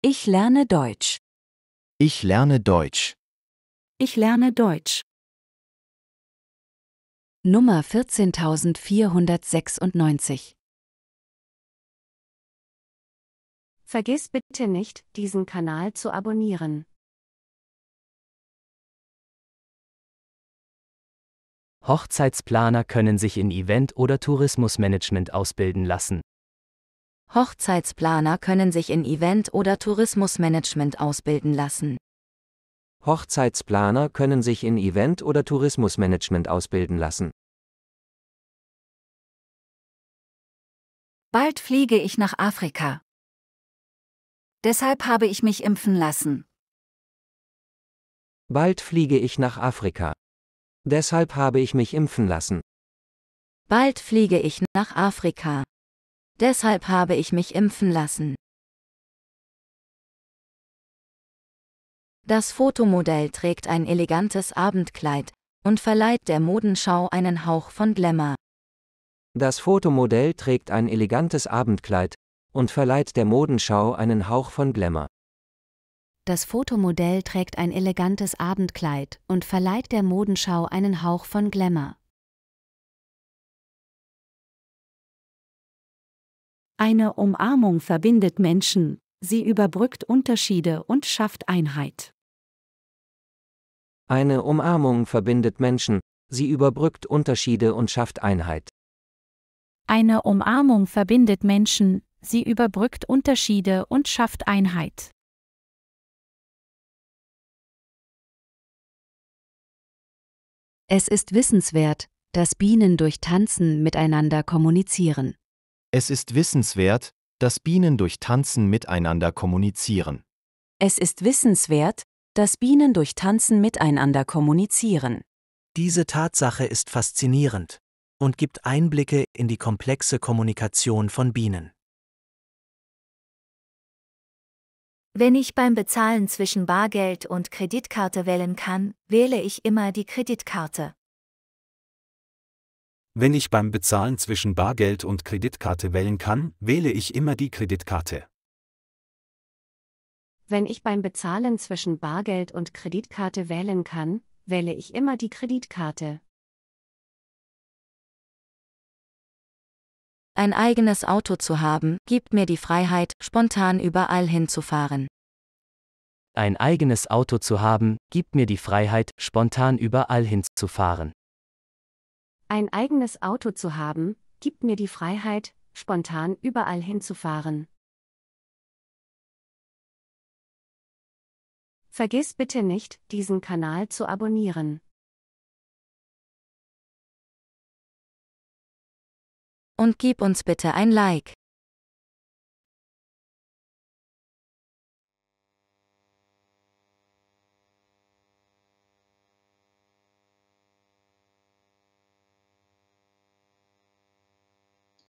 Ich lerne Deutsch. Ich lerne Deutsch. Ich lerne Deutsch. Nummer 14496 Vergiss bitte nicht, diesen Kanal zu abonnieren. Hochzeitsplaner können sich in Event- oder Tourismusmanagement ausbilden lassen. Hochzeitsplaner können sich in Event- oder Tourismusmanagement ausbilden lassen. Hochzeitsplaner können sich in Event- oder Tourismusmanagement ausbilden lassen. Bald fliege ich nach Afrika. Deshalb habe ich mich impfen lassen. Bald fliege ich nach Afrika. Deshalb habe ich mich impfen lassen. Bald fliege ich nach Afrika. Deshalb habe ich mich impfen lassen. Das Fotomodell trägt ein elegantes Abendkleid und verleiht der Modenschau einen Hauch von Glamour. Das Fotomodell trägt ein elegantes Abendkleid und verleiht der Modenschau einen Hauch von Glamour. Das Fotomodell trägt ein elegantes Abendkleid und verleiht der Modenschau einen Hauch von Glamour. Eine Umarmung verbindet Menschen, sie überbrückt Unterschiede und schafft Einheit. Eine Umarmung verbindet Menschen, sie überbrückt Unterschiede und schafft Einheit. Eine Umarmung verbindet Menschen, sie überbrückt Unterschiede und schafft Einheit. Es ist wissenswert, dass Bienen durch Tanzen miteinander kommunizieren. Es ist wissenswert, dass Bienen durch Tanzen miteinander kommunizieren. Es ist wissenswert, dass Bienen durch Tanzen miteinander kommunizieren. Diese Tatsache ist faszinierend und gibt Einblicke in die komplexe Kommunikation von Bienen. Wenn ich beim Bezahlen zwischen Bargeld und Kreditkarte wählen kann, wähle ich immer die Kreditkarte. Wenn ich beim Bezahlen zwischen Bargeld und Kreditkarte wählen kann, wähle ich immer die Kreditkarte. Wenn ich beim Bezahlen zwischen Bargeld und Kreditkarte wählen kann, wähle ich immer die Kreditkarte. Ein eigenes Auto zu haben, gibt mir die Freiheit, spontan überall hinzufahren. Ein eigenes Auto zu haben, gibt mir die Freiheit, spontan überall hinzufahren. Ein eigenes Auto zu haben, gibt mir die Freiheit, spontan überall hinzufahren. Vergiss bitte nicht, diesen Kanal zu abonnieren. Und gib uns bitte ein Like.